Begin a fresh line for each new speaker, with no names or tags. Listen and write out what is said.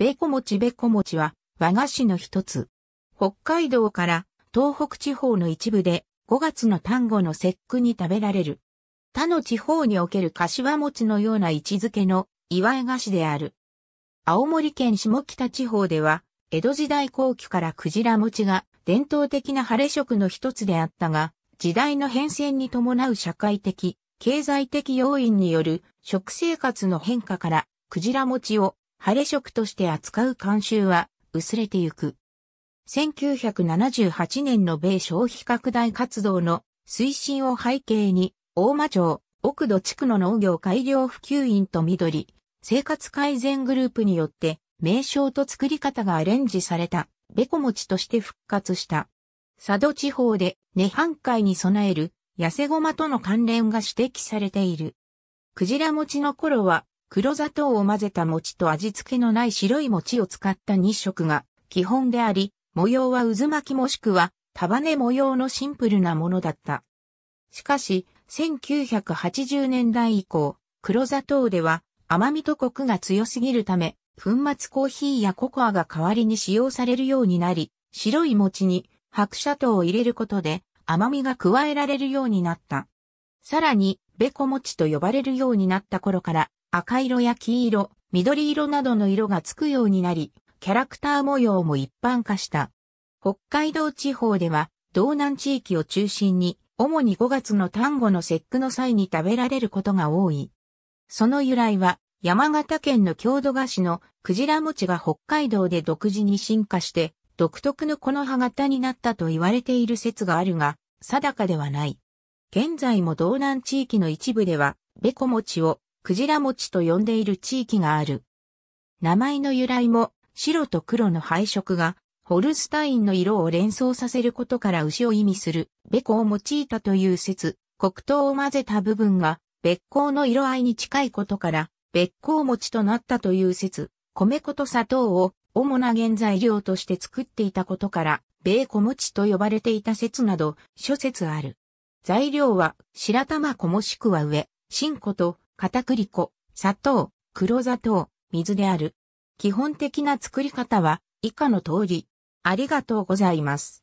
べこちべこちは和菓子の一つ。北海道から東北地方の一部で5月の単語の節句に食べられる。他の地方における柏餅のような位置づけの祝い菓子である。青森県下北地方では江戸時代後期からクジラ餅が伝統的な晴れ食の一つであったが、時代の変遷に伴う社会的、経済的要因による食生活の変化からクジラ餅を晴れ食として扱う慣習は薄れてゆく。1978年の米消費拡大活動の推進を背景に、大間町、奥戸地区の農業改良普及員と緑、生活改善グループによって、名称と作り方がアレンジされた、べこ餅ちとして復活した。佐渡地方で、涅槃会に備える、痩せごまとの関連が指摘されている。クジラ餅の頃は、黒砂糖を混ぜた餅と味付けのない白い餅を使った2色が基本であり、模様は渦巻きもしくは束ね模様のシンプルなものだった。しかし、1980年代以降、黒砂糖では甘みとコクが強すぎるため、粉末コーヒーやココアが代わりに使用されるようになり、白い餅に白砂糖を入れることで甘みが加えられるようになった。さらに、べこ餅と呼ばれるようになった頃から、赤色や黄色、緑色などの色がつくようになり、キャラクター模様も一般化した。北海道地方では、道南地域を中心に、主に5月の単語の節句の際に食べられることが多い。その由来は、山形県の郷土菓子のクジラ餅が北海道で独自に進化して、独特のこの葉型になったと言われている説があるが、定かではない。現在も道南地域の一部では、べこ餅をクジラ餅と呼んでいる地域がある。名前の由来も白と黒の配色がホルスタインの色を連想させることから牛を意味するベコを用いたという説、黒糖を混ぜた部分がコウの色合いに近いことからコウ餅となったという説、米粉と砂糖を主な原材料として作っていたことから米粉餅と呼ばれていた説など諸説ある。材料は白玉粉もしくは上、新粉と片栗粉、砂糖、黒砂糖、水である。基本的な作り方は以下の通り。ありがとうございます。